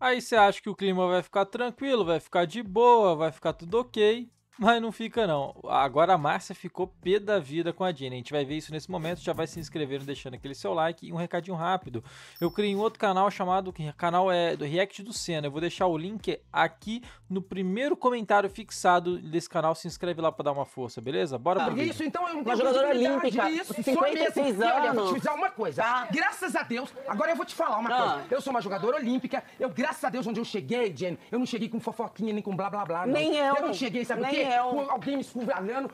Aí você acha que o clima vai ficar tranquilo, vai ficar de boa, vai ficar tudo ok. Mas não fica, não. Agora a Márcia ficou pé da vida com a Jenny. A gente vai ver isso nesse momento. Já vai se inscrevendo, deixando aquele seu like e um recadinho rápido. Eu criei um outro canal chamado canal é do React do Senna. Eu vou deixar o link aqui no primeiro comentário fixado desse canal. Se inscreve lá para dar uma força, beleza? Bora ah, pro Isso, então eu não tenho Uma jogadora olímpica, isso, 56 anos. Olha, vou te uma coisa. Tá. Graças a Deus, agora eu vou te falar uma tá. coisa. Eu sou uma jogadora olímpica. Eu, graças a Deus, onde eu cheguei, Jenny, eu não cheguei com fofoquinha nem com blá blá blá. Não. Nem eu. Eu não cheguei, sabe nem o quê? eu. alguém me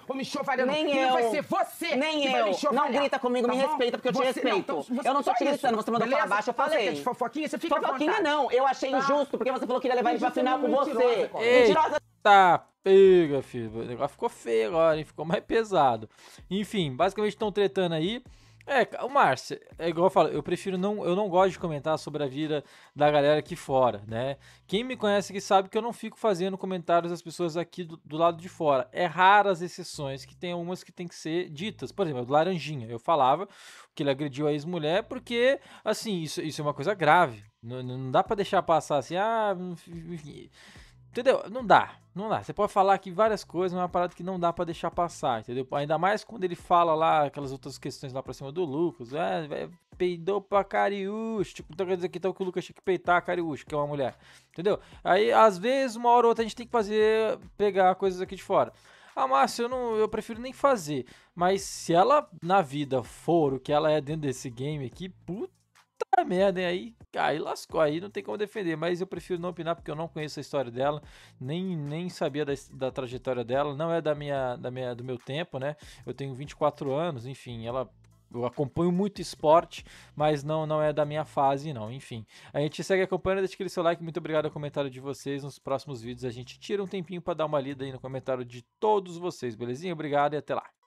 ou me Nem eu. vai ser você Nem eu. Não grita comigo, tá me bom? respeita, porque eu te então, respeito. Não, você, eu não tô te gritando, você mandou Beleza? falar baixo, eu falei. Você é de fofoquinha, você fica Fofoquinha não, eu achei tá. injusto, porque você falou que ia levar ele pra final com você. Mentirosa. Tá, pega, filho. O negócio ficou feio agora, hein? Ficou mais pesado. Enfim, basicamente estão tretando aí. É, o Márcio, é igual eu falo, eu prefiro não, eu não gosto de comentar sobre a vida da galera aqui fora, né? Quem me conhece que sabe que eu não fico fazendo comentários das pessoas aqui do, do, lado de fora. É raras exceções que tem algumas que tem que ser ditas. Por exemplo, do Laranjinha, eu falava que ele agrediu a ex-mulher porque, assim, isso, isso é uma coisa grave. Não, não dá para deixar passar assim, ah, enfim, Entendeu? Não dá. Não dá. Você pode falar aqui várias coisas, mas é uma parada que não dá para deixar passar, entendeu? Ainda mais quando ele fala lá aquelas outras questões lá pra cima do Lucas. é véio, peidou pra Cariúcho. Tipo, então quer dizer que então que o Lucas tinha que peitar a Cariúcho, que é uma mulher. Entendeu? Aí, às vezes, uma hora ou outra, a gente tem que fazer, pegar coisas aqui de fora. Ah, Márcio, eu, não, eu prefiro nem fazer. Mas se ela na vida for o que ela é dentro desse game aqui, puta puta merda, hein? aí, aí lascou, aí não tem como defender, mas eu prefiro não opinar porque eu não conheço a história dela, nem, nem sabia da, da trajetória dela, não é da minha, da minha, do meu tempo, né? Eu tenho 24 anos, enfim, ela eu acompanho muito esporte, mas não não é da minha fase, não. Enfim, a gente segue acompanhando, deixa aquele seu like, muito obrigado ao comentário de vocês. Nos próximos vídeos a gente tira um tempinho para dar uma lida aí no comentário de todos vocês, belezinha? Obrigado e até lá.